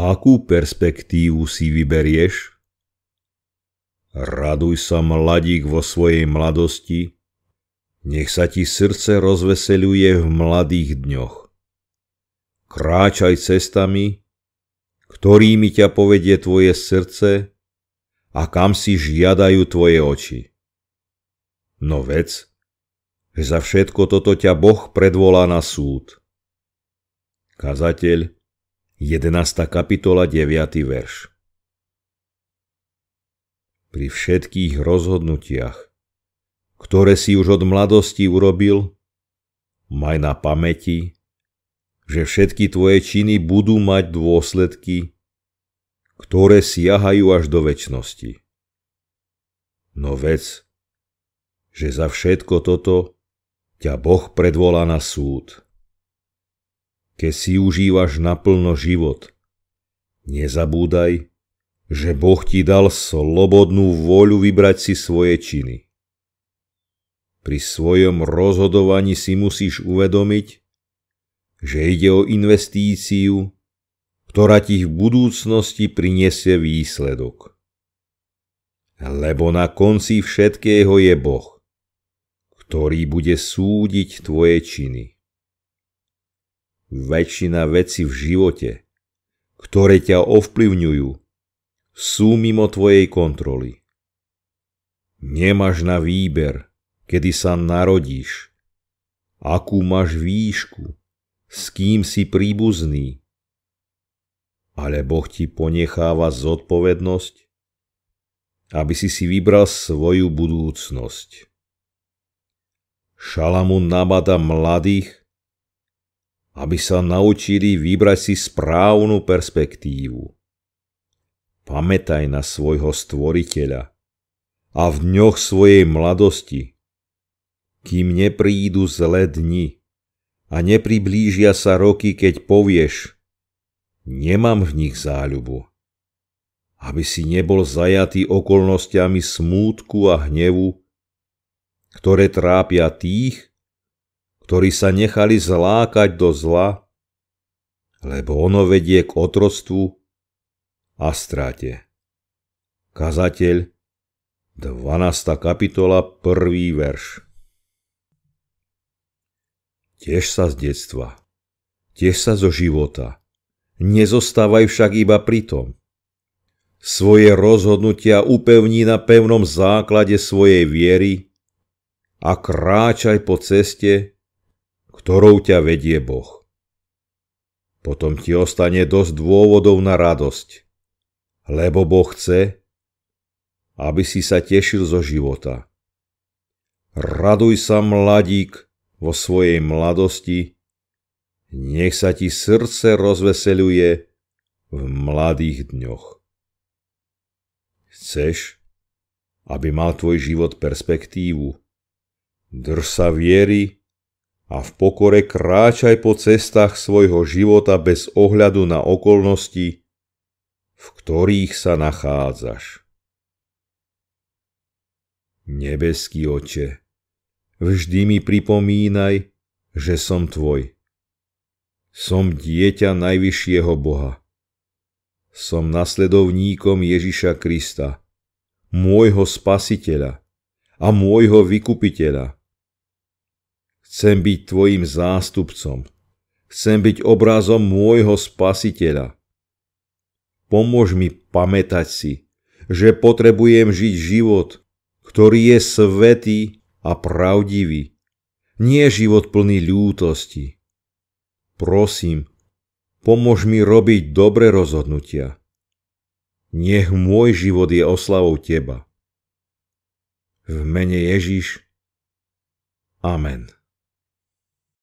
A akú perspektívu si vyberieš? Raduj sa, mladík, vo svojej mladosti. Nech sa ti srdce rozveseluje v mladých dňoch. Kráčaj cestami, ktorými ťa povedie tvoje srdce a kam si žiadajú tvoje oči. No vec, že za všetko toto ťa Boh predvolá na súd. Kazateľ, 11. kapitola 9. verš. Pri všetkých rozhodnutiach, ktoré si už od mladosti urobil, maj na pamäti, že všetky tvoje činy budú mať dôsledky, ktoré siahajú až do väčnosti. No vec, že za všetko toto ťa Boh predvolá na súd keď si užívaš naplno život. Nezabúdaj, že Boh ti dal slobodnú voľu vybrať si svoje činy. Pri svojom rozhodovaní si musíš uvedomiť, že ide o investíciu, ktorá ti v budúcnosti prinesie výsledok. Lebo na konci všetkého je Boh, ktorý bude súdiť tvoje činy väčšina veci v živote, ktoré ťa ovplyvňujú, sú mimo tvojej kontroly. Nemáš na výber, kedy sa narodíš, akú máš výšku, s kým si príbuzný. Ale Boh ti ponecháva zodpovednosť, aby si si vybral svoju budúcnosť. Šalamún nabada mladých, aby sa naučili vybrať si správnu perspektívu. Pamätaj na svojho stvoriteľa a v dňoch svojej mladosti, kým neprídu zlé dni a nepriblížia sa roky, keď povieš, nemám v nich záľubu. Aby si nebol zajatý okolnostiami smútku a hnevu, ktoré trápia tých, ktorí sa nechali zlákať do zla, lebo ono vedie k otrostvu a stráte. Kazateľ, 12. kapitola, 1. verš. Tiež sa z detstva, tiež sa zo života, nezostávaj však iba pri tom. Svoje rozhodnutia upevní na pevnom základe svojej viery a kráčaj po ceste, ktorou ťa vedie Boh. Potom ti ostane dosť dôvodov na radosť, lebo Boh chce, aby si sa tešil zo života. Raduj sa, mladík, vo svojej mladosti, nech sa ti srdce rozveseluje v mladých dňoch. Chceš, aby mal tvoj život perspektívu. Drž sa viery, a v pokore kráčaj po cestách svojho života bez ohľadu na okolnosti, v ktorých sa nachádzaš. Nebeský oče, vždy mi pripomínaj, že som tvoj. Som dieťa najvyššieho Boha. Som nasledovníkom Ježiša Krista, môjho spasiteľa a môjho vykupiteľa Chcem byť tvojim zástupcom. Chcem byť obrazom môjho spasiteľa. Pomôž mi pamätať si, že potrebujem žiť život, ktorý je svetý a pravdivý, nie život plný ľútosti. Prosím, pomôž mi robiť dobre rozhodnutia. Nech môj život je oslavou Teba. V mene Ježiš. Amen.